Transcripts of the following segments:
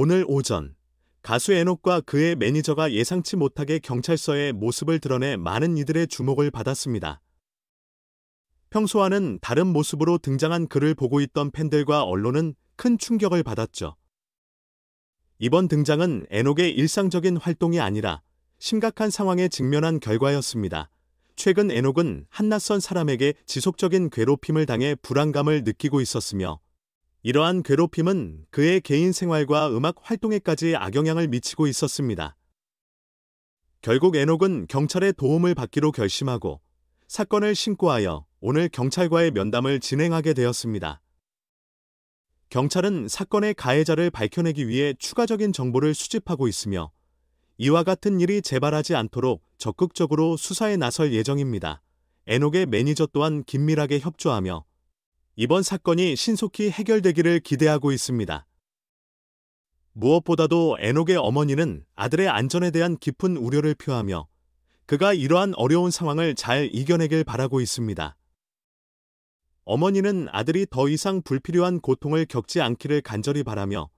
오늘 오전 가수 에녹과 그의 매니저가 예상치 못하게 경찰서에 모습을 드러내 많은 이들의 주목을 받았습니다. 평소와는 다른 모습으로 등장한 그를 보고 있던 팬들과 언론은 큰 충격을 받았죠. 이번 등장은 에녹의 일상적인 활동이 아니라 심각한 상황에 직면한 결과였습니다. 최근 에녹은 한낯선 사람에게 지속적인 괴롭힘을 당해 불안감을 느끼고 있었으며 이러한 괴롭힘은 그의 개인 생활과 음악 활동에까지 악영향을 미치고 있었습니다. 결국 에녹은 경찰의 도움을 받기로 결심하고 사건을 신고하여 오늘 경찰과의 면담을 진행하게 되었습니다. 경찰은 사건의 가해자를 밝혀내기 위해 추가적인 정보를 수집하고 있으며 이와 같은 일이 재발하지 않도록 적극적으로 수사에 나설 예정입니다. 에녹의 매니저 또한 긴밀하게 협조하며 이번 사건이 신속히 해결되기를 기대하고 있습니다. 무엇보다도 에녹의 어머니는 아들의 안전에 대한 깊은 우려를 표하며 그가 이러한 어려운 상황을 잘 이겨내길 바라고 있습니다. 어머니는 아들이 더 이상 불필요한 고통을 겪지 않기를 간절히 바라며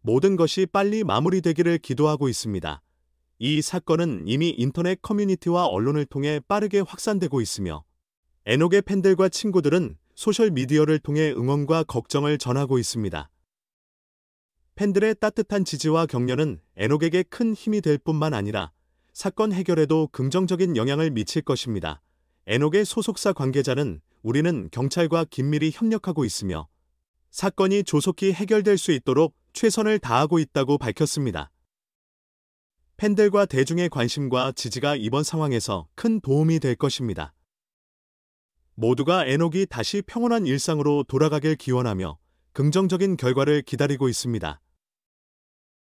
모든 것이 빨리 마무리되기를 기도하고 있습니다. 이 사건은 이미 인터넷 커뮤니티와 언론을 통해 빠르게 확산되고 있으며 에녹의 팬들과 친구들은 소셜미디어를 통해 응원과 걱정을 전하고 있습니다. 팬들의 따뜻한 지지와 격려는 에녹에게 큰 힘이 될 뿐만 아니라 사건 해결에도 긍정적인 영향을 미칠 것입니다. 에녹의 소속사 관계자는 우리는 경찰과 긴밀히 협력하고 있으며 사건이 조속히 해결될 수 있도록 최선을 다하고 있다고 밝혔습니다. 팬들과 대중의 관심과 지지가 이번 상황에서 큰 도움이 될 것입니다. 모두가 에녹이 다시 평온한 일상으로 돌아가길 기원하며 긍정적인 결과를 기다리고 있습니다.